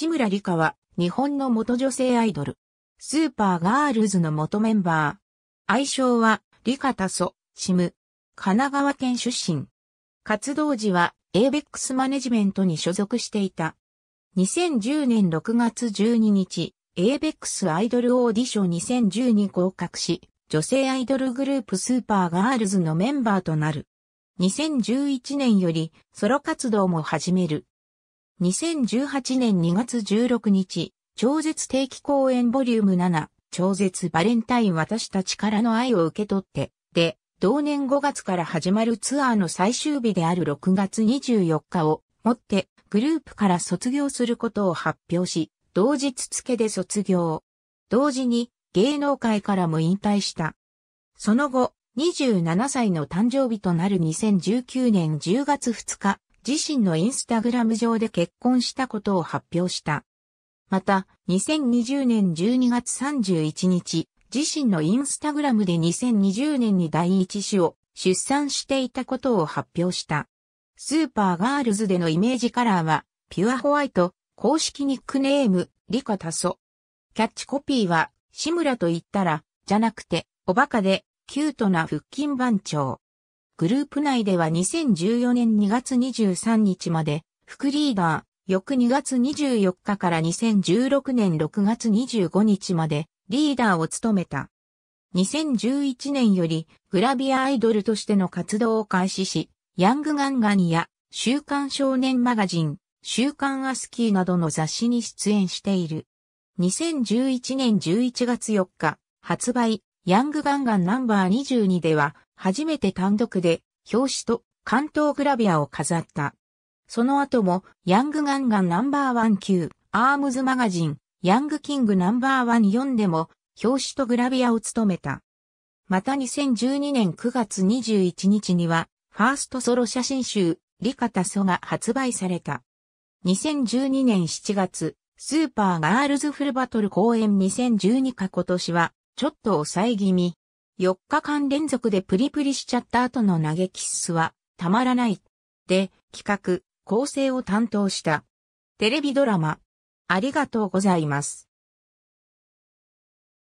志村里香は、日本の元女性アイドル。スーパーガールズの元メンバー。愛称は、里香多祖、シム。神奈川県出身。活動時は、エーベックスマネジメントに所属していた。2010年6月12日、エーベックスアイドルオーディション2010に合格し、女性アイドルグループスーパーガールズのメンバーとなる。2011年よりソロ活動も始める。2018年2月16日、超絶定期公演ボリューム7、超絶バレンタイン私たちからの愛を受け取って、で、同年5月から始まるツアーの最終日である6月24日をもってグループから卒業することを発表し、同日付で卒業。同時に芸能界からも引退した。その後、27歳の誕生日となる2019年10月2日、自身のインスタグラム上で結婚したことを発表した。また、2020年12月31日、自身のインスタグラムで2020年に第一子を出産していたことを発表した。スーパーガールズでのイメージカラーは、ピュアホワイト、公式ニックネーム、リカタソ。キャッチコピーは、志村と言ったら、じゃなくて、おバカで、キュートな腹筋番長。グループ内では2014年2月23日まで、副リーダー、翌2月24日から2016年6月25日まで、リーダーを務めた。2011年よりグラビアアイドルとしての活動を開始し、ヤングガンガニや週刊少年マガジン、週刊アスキーなどの雑誌に出演している。2011年11月4日、発売、ヤングガンガンナンバー22では、初めて単独で表紙と関東グラビアを飾った。その後も、ヤングガンガンナンバーワン級、アームズマガジン、ヤングキングナンバーワン4でも、表紙とグラビアを務めた。また2012年9月21日には、ファーストソロ写真集、リカタソが発売された。2012年7月、スーパーガールズフルバトル公演2012か今年は、ちょっと抑え気味、4日間連続でプリプリしちゃった後の投げキッスは、たまらない。で、企画、構成を担当した。テレビドラマ、ありがとうございます。